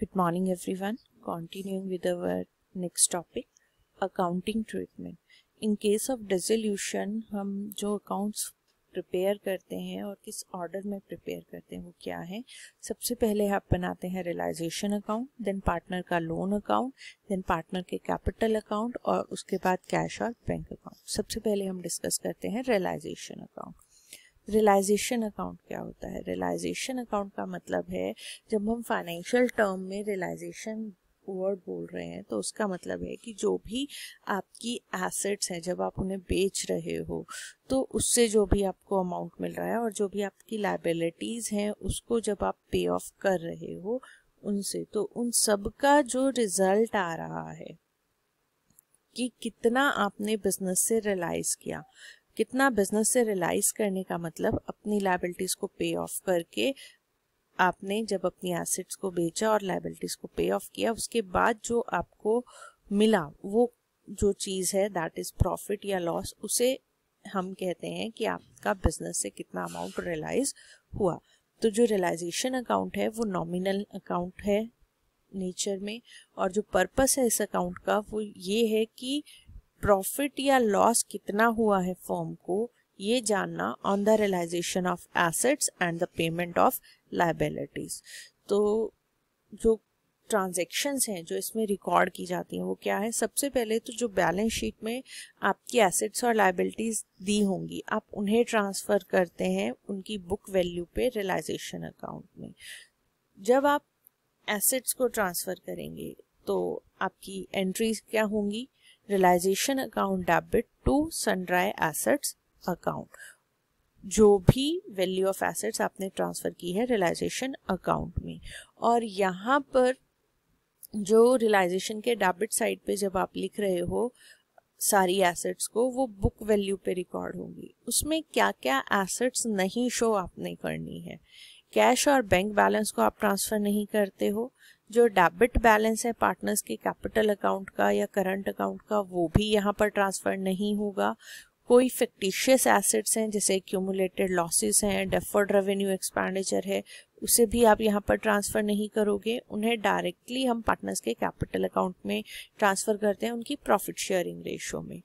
good morning everyone with with next topic accounting treatment in case of dissolution हम जो accounts prepare करते हैं और किस ऑर्डर में प्रिपेयर करते हैं वो क्या है सबसे पहले आप बनाते हैं रियलाइजेशन अकाउंट देन पार्टनर का लोन अकाउंट देन पार्टनर के कैपिटल अकाउंट और उसके बाद कैश और बैंक अकाउंट सबसे पहले हम डिस्कस करते हैं रियलाइजेशन अकाउंट रियलाइजेशन अकाउंट क्या होता है रियलाइजेशन अकाउंट का मतलब है जब हम फाइनेंशियल टर्म में रियलाइजेशन वर्ड बोल रहे हैं तो उसका मतलब है कि जो भी आपकी एसेट्स हैं जब आप उन्हें बेच रहे हो तो उससे जो भी आपको अमाउंट मिल रहा है और जो भी आपकी लाइबिलिटीज़ हैं उसको जब आप पे ऑफ कर रहे हो उनसे तो उन सब का जो रिजल्ट आ रहा है कि कितना आपने बिजनेस से रियलाइज किया कितना बिजनेस से रिलाइज करने का मतलब अपनी लाइबिलिटीज को पे ऑफ करके आपने जब अपनी एसेट्स को बेचा और लाइबिलिटीज को पे ऑफ किया उसके बाद जो आपको मिला वो जो चीज़ है दैट इज़ प्रॉफिट या लॉस उसे हम कहते हैं कि आपका बिजनेस से कितना अमाउंट रियलाइज हुआ तो जो रियलाइजेशन अकाउंट है वो नॉमिनल अकाउंट है नेचर में और जो पर्पस है इस अकाउंट का वो ये है कि प्रॉफिट या लॉस कितना हुआ है फॉर्म को ये जानना on the realisation of assets and the payment of liabilities तो जो ट्रांजेक्शन्स हैं जो इसमें रिकॉर्ड की जाती हैं वो क्या है सबसे पहले तो जो बैलेंस शीट में आपकी एसेट्स और लाइबिलिटीज़ दी होंगी आप उन्हें ट्रांसफ़र करते हैं उनकी बुक वैल्यू पे रियलाइजेशन अकाउंट में जब आप एसेट्स को ट्रांसफ़र करेंगे तो आपकी एंट्रीज क्या होंगी realisation account debit to sundry assets account जो भी वैल्यू ऑफ एसेट्स आपने ट्रांसफ़र की है रियलाइजेशन अकाउंट में और यहाँ पर जो रियलाइजेशन के डेबिट साइड पे जब आप लिख रहे हो सारी एसेट्स को वो बुक वैल्यू पे रिकॉर्ड होंगी उसमें क्या क्या एसेट्स नहीं शो आपने करनी है कैश और बैंक बैलेंस को आप ट्रांसफ़र नहीं करते हो जो डेबिट बैलेंस है पार्टनर्स के कैपिटल अकाउंट का या करंट अकाउंट का वो भी यहाँ पर ट्रांसफ़र नहीं होगा कोई फिक्टिशियस एसेट्स हैं जैसे एक्यूमुलेटेड लॉसेस हैं डेफर्ड रेवेन्यू एक्सपेंडिचर है उसे भी आप यहाँ पर ट्रांसफ़र नहीं करोगे उन्हें डायरेक्टली हम पार्टनर्स के कैपिटल अकाउंट में ट्रांसफ़र करते हैं उनकी प्रॉफिट शेयरिंग रेशियो में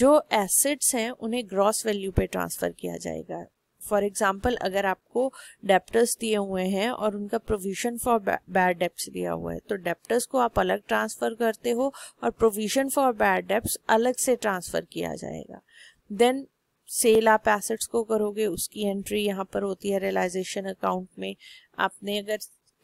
जो एसेट्स हैं उन्हें ग्रॉस वैल्यू पे ट्रांसफ़र किया जाएगा फॉर एग्जाम्पल अगर आपको डेप्टर्स दिए हुए हैं और उनका प्रोविजन फॉर बैड डेप्स दिया हुआ है तो डेप्टर्स को आप अलग ट्रांसफ़र करते हो और प्रोविजन फॉर बैड डेप्स अलग से ट्रांसफ़र किया जाएगा देन सेल आप एसेट्स को करोगे उसकी एंट्री यहाँ पर होती है रियलाइजेशन अकाउंट में आपने अगर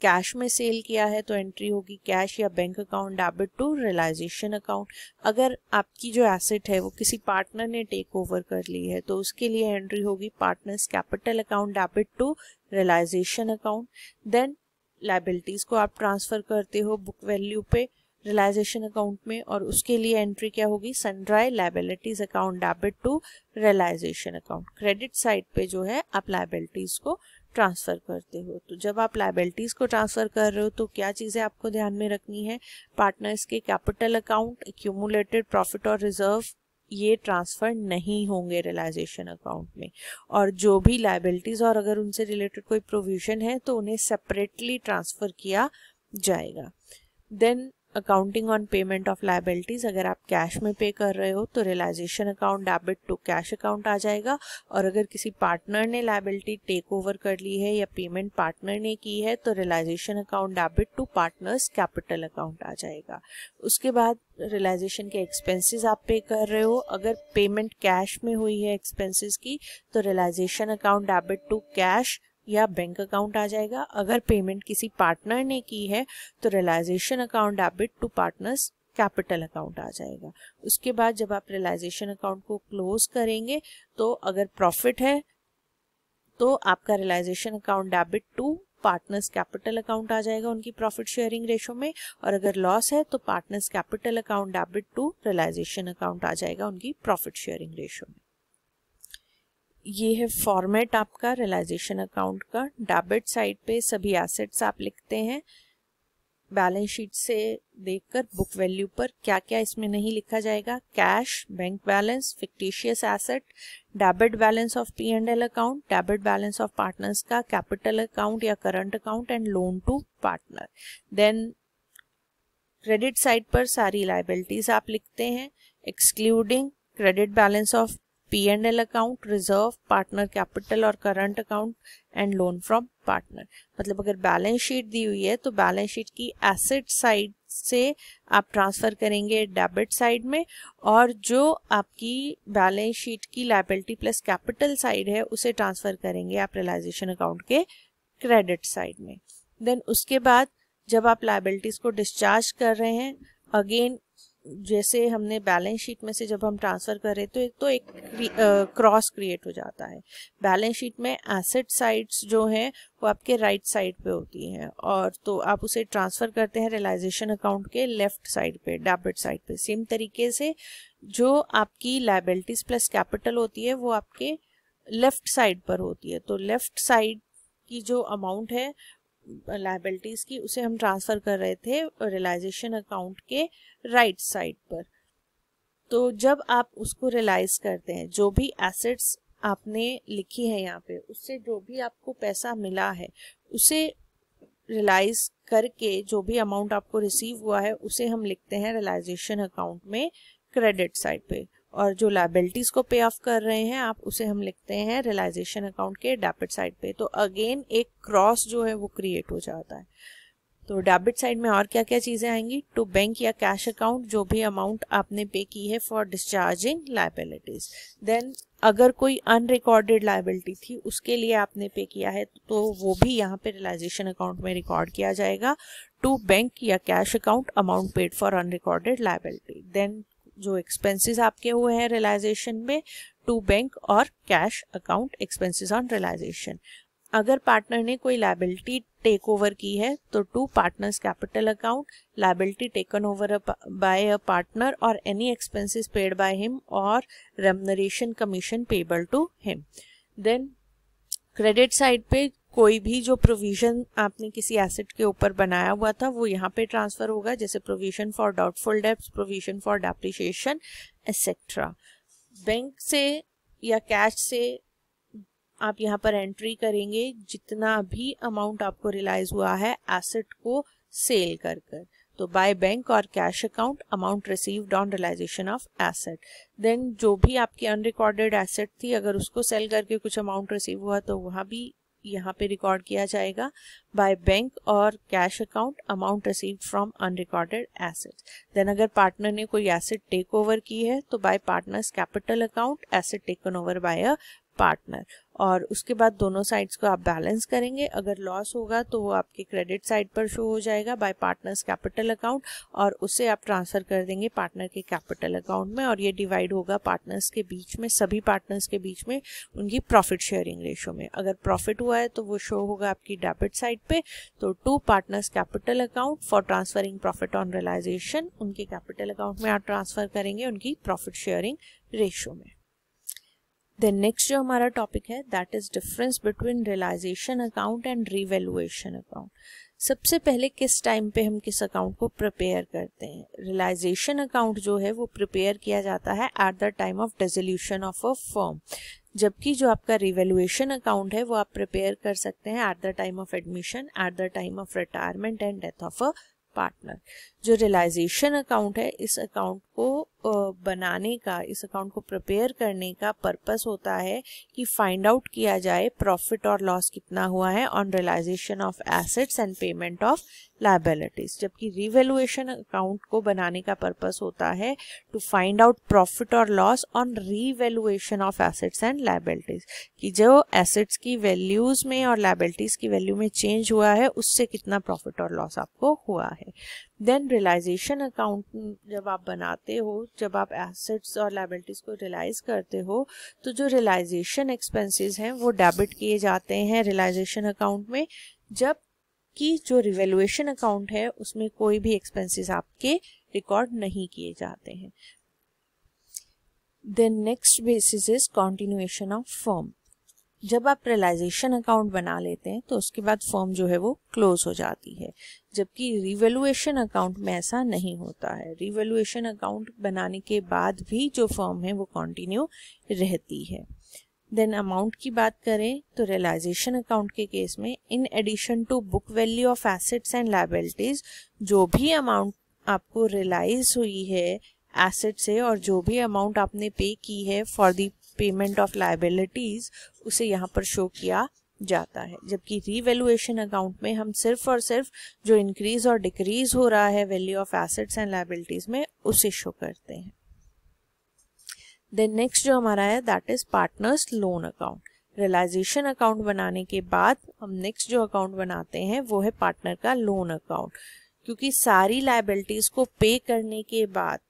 कैश में सेल किया है तो एंट्री होगी कैश या bank account debit to realisation account अगर आपकी जो एसेट है वो किसी पार्टनर ने टेक ओवर कर ली है तो उसके लिए एंट्री होगी partners capital account debit to realisation account then liabilities को आप ट्रांसफ़र करते हो बुक वैल्यू पे रियलाइजेशन अकाउंट में और उसके लिए एंट्री क्या होगी sundry liabilities account debit to realisation account credit side पे जो है आप लाइबिलिटीज को ट्रांसफ़र करते हो तो जब आप लाइबिलिटीज़ को ट्रांसफ़र कर रहे हो तो क्या चीज़ें आपको ध्यान में रखनी है पार्टनर्स के कैपिटल अकाउंट एक्यूमुलेटेड प्रॉफिट और रिजर्व ये ट्रांसफ़र नहीं होंगे रियलाइजेशन अकाउंट में और जो भी लाइबिलिटीज़ और अगर उनसे रिलेटेड कोई प्रोविज़न है तो उन्हें सेपरेटली ट्रांसफ़र किया जाएगा then accounting on payment of liabilities अगर आप कैश में पे कर रहे हो तो realisation account debit to cash account आ जाएगा और अगर किसी पार्टनर ने लाइबिलिटी टेक ओवर कर ली है या पेमेंट पार्टनर ने की है तो realisation account debit to partners capital account आ जाएगा उसके बाद रियलाइजेशन के एक्सपेंसेस आप पे कर रहे हो अगर पेमेंट कैश में हुई है एक्सपेंसेस की तो realisation account debit to cash या बैंक अकाउंट आ जाएगा अगर पेमेंट किसी पार्टनर ने की है तो realisation account debit to partners capital account आ जाएगा उसके बाद जब आप रियलाइजेशन अकाउंट को क्लोज करेंगे तो अगर प्रॉफिट है तो आपका realisation account debit to partners capital account आ जाएगा उनकी प्रॉफिट शेयरिंग रेशो में और अगर लॉस है तो partners capital account debit to realisation account आ जाएगा उनकी प्रॉफिट शेयरिंग रेशो में ये है फॉर्मेट आपका रियलाइजेशन अकाउंट का डेबिट साइड पे सभी एसेट्स आप लिखते हैं बैलेंस शीट से देखकर बुक वैल्यू पर क्या क्या इसमें नहीं लिखा जाएगा cash bank balance fictitious asset debit balance of P and L account debit balance of partners का कैपिटल अकाउंट या current account and loan to partner then credit side पर सारी लाइबिलिटीज आप लिखते हैं excluding credit balance of P and L account reserve partner capital और current account and loan from partner मतलब अगर बैलेंस शीट दी हुई है तो बैलेंस शीट की एसेट साइड से आप ट्रांसफर करेंगे डेबिट साइड में और जो आपकी बैलेंस शीट की लाइबिलिटी प्लस कैपिटल साइड है उसे ट्रांसफर करेंगे आप रियलाइजेशन अकाउंट के क्रेडिट साइड में देन उसके बाद जब आप लाइबिलिटीज को डिस्चार्ज कर रहे हैं अगेन जैसे हमने बैलेंस शीट में से जब हम ट्रांसफ़र कर रहे तो, तो एक तो क्रॉस क्रिएट हो जाता है बैलेंस शीट में एसेट साइड्स जो हैं वो आपके राइट right साइड पे होती हैं और तो आप उसे ट्रांसफ़र करते हैं रियलाइजेशन अकाउंट के लेफ्ट साइड पे डेबिट साइड पे सेम तरीके से जो आपकी लाइबिलिटीज़ प्लस कैपिटल होती है वो आपके लेफ्ट साइड पर होती है तो लेफ्ट साइड की जो अमाउंट है लाइबिलिटीज़ की उसे हम ट्रांसफ़र कर रहे थे रियलाइजेशन अकाउंट के राइट right साइड पर तो जब आप उसको रियलाइज करते हैं जो भी एसेट्स आपने लिखी है यहाँ पे उससे जो भी आपको पैसा मिला है उसे रियलाइज करके जो भी अमाउंट आपको रिसीव हुआ है उसे हम लिखते हैं रियलाइजेशन अकाउंट में क्रेडिट साइड पे और जो लाइबिलिटीज को पे ऑफ कर रहे हैं आप उसे हम लिखते हैं रियलाइजेशन अकाउंट के डेबिट साइड पे तो अगेन एक क्रॉस जो है वो क्रिएट हो जाता है तो डेबिट साइड में और क्या क्या चीज़ें आएंगी टू बैंक या कैश अकाउंट जो भी अमाउंट आपने पे की है फॉर डिस्चार्जिंग लाइबिलिटीज देन अगर कोई अनरिकॉर्डेड लाइबिलिटी थी उसके लिए आपने पे किया है तो वो भी यहाँ पे रिलाइजेशन अकाउंट में रिकॉर्ड किया जाएगा टू बैंक या cash account amount paid for unrecorded liability then जो एक्सपेंसेस आपके हुए हैं रिलाइजेशन में टू बैंक और cash account expenses on realisation अगर पार्टनर ने कोई लाइबिलिटी टेक ओवर की है तो to partners capital account liability taken over by a partner और any expenses paid by him और remuneration commission payable to him then credit side पे कोई भी जो प्रोविजन आपने किसी एसेट के ऊपर बनाया हुआ था वो यहाँ पे ट्रांसफर होगा जैसे provision for doubtful debts provision for depreciation etcetera bank से या कैश से आप यहाँ पर एंट्री करेंगे जितना भी अमाउंट आपको रिलाइज हुआ है एसेट को सेल कर कर तो बाय बैंक और cash account amount received on realisation of asset then जो भी आपकी अनरिकॉर्डेड एसेट थी अगर उसको सेल करके कुछ अमाउंट रिसीव हुआ तो वहाँ भी यहाँ पे रिकॉर्ड किया जाएगा बाय बैंक और cash account amount receive from unrecorded asset then अगर पार्टनर ने कोई एसेट टेक ओवर की है तो by partners capital account asset taken over by a partner और उसके बाद दोनों साइड्स को आप बैलेंस करेंगे अगर लॉस होगा तो वो आपके क्रेडिट साइड पर शो हो जाएगा बाय पार्टनर्स कैपिटल अकाउंट और उसे आप ट्रांसफ़र कर देंगे पार्टनर के कैपिटल अकाउंट में और ये डिवाइड होगा पार्टनर्स के बीच में सभी पार्टनर्स के बीच में उनकी प्रॉफिट शेयरिंग रेशो में अगर प्रॉफिट हुआ है तो वो शो होगा आपकी डेबिट साइड पर तो to partners capital account for transferring profit on realisation उनके कैपिटल अकाउंट में आप ट्रांसफ़र करेंगे उनकी प्रॉफिट शेयरिंग रेशो में देन नेक्स्ट जो हमारा टॉपिक है that is difference between realisation account and revaluation account सबसे पहले किस टाइम पे हम किस अकाउंट को प्रिपेयर करते हैं रियलाइजेशन अकाउंट जो है वो प्रिपेयर किया जाता है at the time of dissolution of a firm जबकि जो आपका रिवेलुएशन अकाउंट है वो आप प्रिपेयर कर सकते हैं at the time of admission at the time of retirement and death of a partner जो रियलाइजेशन अकाउंट है इस अकाउंट को बनाने का इस अकाउंट को प्रिपेयर करने का पर्पस होता है कि फाइंड आउट किया जाए प्रॉफिट और लॉस कितना हुआ है on realisation of assets and payment of liabilities जबकि रिवेल्युएशन अकाउंट को बनाने का पर्पस होता है टू फाइंड आउट प्रॉफिट और loss on revaluation of assets and liabilities कि जो एसेट्स की वैल्यूज में और लाइबिलिटीज की वैल्यू में चेंज हुआ है उससे कितना प्रॉफिट और लॉस आपको हुआ है देन रियलाइजेशन अकाउंट जब आप बनाते हो जब आप एसेट्स और लाइबिलिटीज़ को रियलाइज करते हो तो जो रियलाइजेशन एक्सपेंसेस हैं वो डेबिट किए जाते हैं रियलाइजेशन अकाउंट में जब कि जो रिवेल्युएशन अकाउंट है उसमें कोई भी एक्सपेंसेस आपके रिकॉर्ड नहीं किए जाते हैं then next basis is continuation of form जब आप रियलाइजेशन अकाउंट बना लेते हैं तो उसके बाद फर्म जो है वो क्लोज हो जाती है जबकि रिवेलुएशन अकाउंट में ऐसा नहीं होता है रिवेलुएशन अकाउंट बनाने के बाद भी जो फर्म है वो कंटिन्यू रहती है देन अमाउंट की बात करें तो रियलाइजेशन अकाउंट के केस में in addition to book value of assets and liabilities जो भी अमाउंट आपको रियलाइज हुई है एसेट से और जो भी अमाउंट आपने पे की है for the payment of liabilities उसे यहाँ पर शो किया जाता है जबकि रीवैल्यूएशन अकाउंट में हम सिर्फ और सिर्फ जो इंक्रीज और डिक्रीज हो रहा है value of assets and liabilities में उसे शो करते हैं देन नेक्स्ट जो हमारा है that is partners loan account realisation account बनाने के बाद हम नेक्स्ट जो अकाउंट बनाते हैं वो है पार्टनर का लोन अकाउंट क्योंकि सारी लाइबिलिटीज़ को पे करने के बाद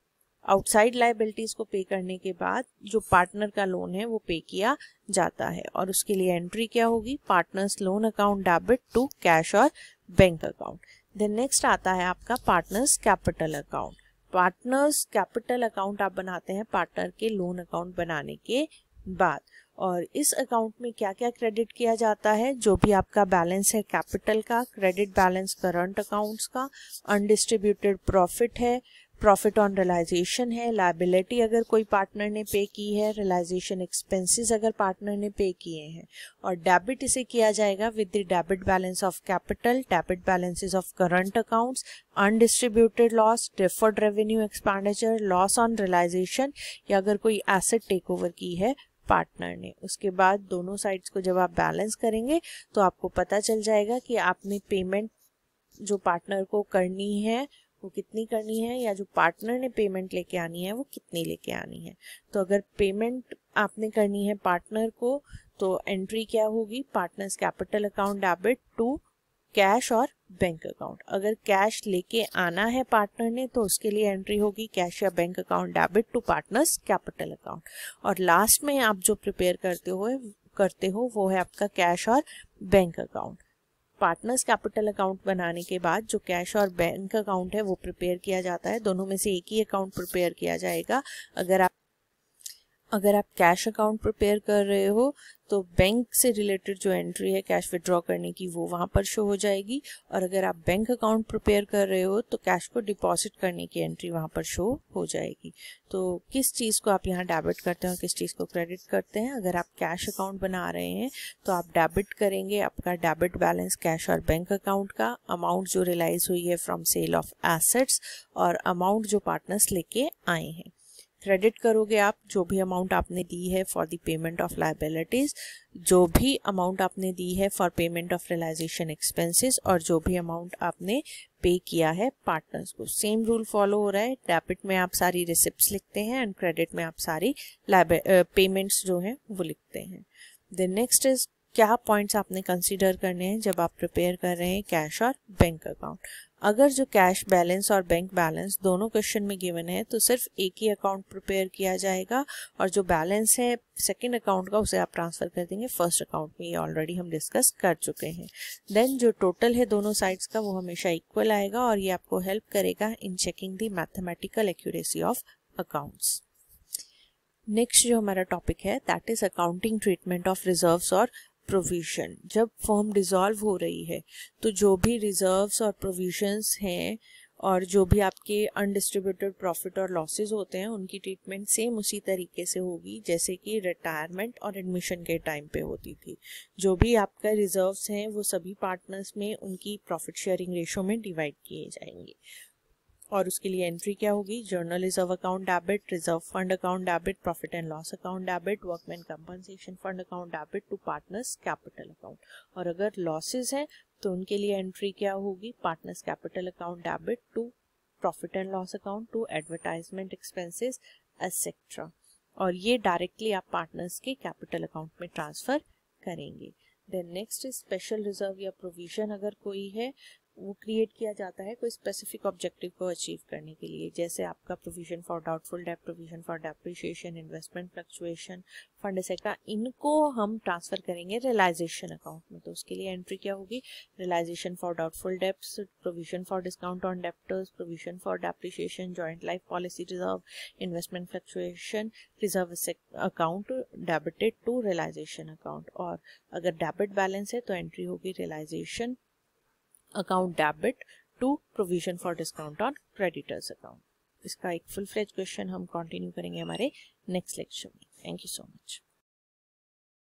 आउटसाइड लाइबिलिटीज को पे करने के बाद जो पार्टनर का लोन है वो पे किया जाता है और उसके लिए एंट्री क्या होगी partners loan account debit to cash और बैंक अकाउंट देन नेक्स्ट आता है आपका partners capital account partners capital account आप बनाते हैं पार्टनर के लोन अकाउंट बनाने के बाद और इस अकाउंट में क्या क्या क्रेडिट किया जाता है जो भी आपका बैलेंस है कैपिटल का क्रेडिट बैलेंस करंट अकाउंट्स का अनडिस्ट्रीब्यूटेड प्रॉफिट है प्रॉफिट ऑन रिलाइजेशन है लाइबिलिटी अगर कोई पार्टनर ने पे की है रिलाइजेशन एक्सपेंसेस अगर पार्टनर ने पे किए हैं और डेबिट इसे किया जाएगा with the debit balance of capital debit balances of current accounts undistributed loss deferred revenue expenditure loss on realisation या अगर कोई एसेट टेक ओवर की है पार्टनर ने उसके बाद दोनों साइड्स को जब आप बैलेंस करेंगे तो आपको पता चल जाएगा कि आपने पेमेंट जो पार्टनर को करनी है आपको कितनी करनी है या जो पार्टनर ने पेमेंट लेके आनी है वो कितनी लेके आनी है तो अगर पेमेंट आपने करनी है पार्टनर को तो एंट्री क्या होगी partners capital account debit to cash और बैंक अकाउंट अगर कैश लेके आना है पार्टनर ने तो उसके लिए एंट्री होगी कैश या bank account debit to partners capital account और लास्ट में आप जो प्रिपेयर करते हो करते हो वो है आपका कैश और bank account partners capital account बनाने के बाद जो कैश और बैंक अकाउंट है वो प्रिपेयर किया जाता है दोनों में से एक ही अकाउंट प्रिपेयर किया जाएगा अगर आप अगर आप कैश अकाउंट प्रिपेयर कर रहे हो तो बैंक से रिलेटेड जो एंट्री है कैश विड्रॉ करने की वो वहाँ पर शो हो जाएगी और अगर आप बैंक अकाउंट प्रिपेयर कर रहे हो तो कैश को डिपॉजिट करने की एंट्री वहाँ पर शो हो जाएगी तो किस चीज़ को आप यहाँ डेबिट करते हैं और किस चीज़ को क्रेडिट करते हैं अगर आप कैश अकाउंट बना रहे हैं तो आप डेबिट करेंगे आपका डेबिट बैलेंस कैश और बैंक अकाउंट का अमाउंट जो रिलाइज हुई है फ्रॉम सेल ऑफ एसेट्स और अमाउंट जो पार्टनर्स लेके आए हैं क्रेडिट करोगे आप जो भी अमाउंट आपने दी है for the payment of liabilities जो भी अमाउंट आपने दी है for payment of realisation expenses और जो भी अमाउंट आपने पे किया है पार्टनर्स को सेम रूल फॉलो हो रहा है डेबिट में आप सारी रिसिप्ट लिखते हैं एंड क्रेडिट में आप सारी पेमेंट्स uh, जो हैं वो लिखते हैं द नेक्स्ट इज क्या पॉइंट्स आपने कंसीडर करने हैं जब आप प्रिपेयर कर रहे हैं कैश और बैंक अकाउंट अगर जो कैश बैलेंस और बैंक बैलेंस दोनों क्वेश्चन में गिवन है तो सिर्फ एक ही अकाउंट प्रिपेयर किया जाएगा और जो बैलेंस है सेकंड अकाउंट का उसे आप ट्रांसफ़र कर देंगे फर्स्ट अकाउंट में ये ऑलरेडी हम डिस्कस कर चुके हैं देन जो टोटल है दोनों साइड्स का वो हमेशा इक्वल आएगा और ये आपको हेल्प करेगा in checking the mathematical accuracy of accounts next जो हमारा टॉपिक है that is accounting treatment of reserves और प्रोविज़न जब फॉर्म डिज़ोल्व हो रही है तो जो भी रिज़र्व्स और प्रोविजंस हैं और जो भी आपके अनडिस्ट्रीब्यूटेड प्रॉफिट और लॉसेस होते हैं उनकी ट्रीटमेंट सेम उसी तरीके से होगी जैसे कि रिटायरमेंट और एडमिशन के टाइम पे होती थी जो भी आपका रिजर्व्स हैं वो सभी पार्टनर्स में उनकी प्रॉफिट शेयरिंग रेशो में डिवाइड किए जाएंगे और उसके लिए एंट्री क्या होगी journal reserve account debit reserve fund account debit profit and loss account debit workman compensation fund account debit to partners capital account और अगर लॉसेज हैं तो उनके लिए एंट्री क्या होगी partners capital account debit to profit and loss account to advertisement expenses etcetera और ये डायरेक्टली आप पार्टनर्स के कैपिटल अकाउंट में ट्रांसफर करेंगे then next is special reserve या प्रोविजन अगर कोई है वो क्रिएट किया जाता है कोई स्पेसिफिक ऑब्जेक्टिव को अचीव करने के लिए जैसे आपका provision for doubtful debt provision for depreciation investment fluctuation fund etcetera इनको हम ट्रांसफर करेंगे रियलाइजेशन अकाउंट में तो उसके लिए एंट्री क्या होगी realisation for doubtful debts provision for discount on debtors provision for depreciation joint life policy reserve investment fluctuation reserve account debited to realisation account और अगर डेबिट बैलेंस है तो एंट्री होगी realisation account debit to provision for discount on creditors account इसका एक full fledged question हम continue करेंगे हमारे नेक्स्ट लेक्चर में थैंक यू सो मच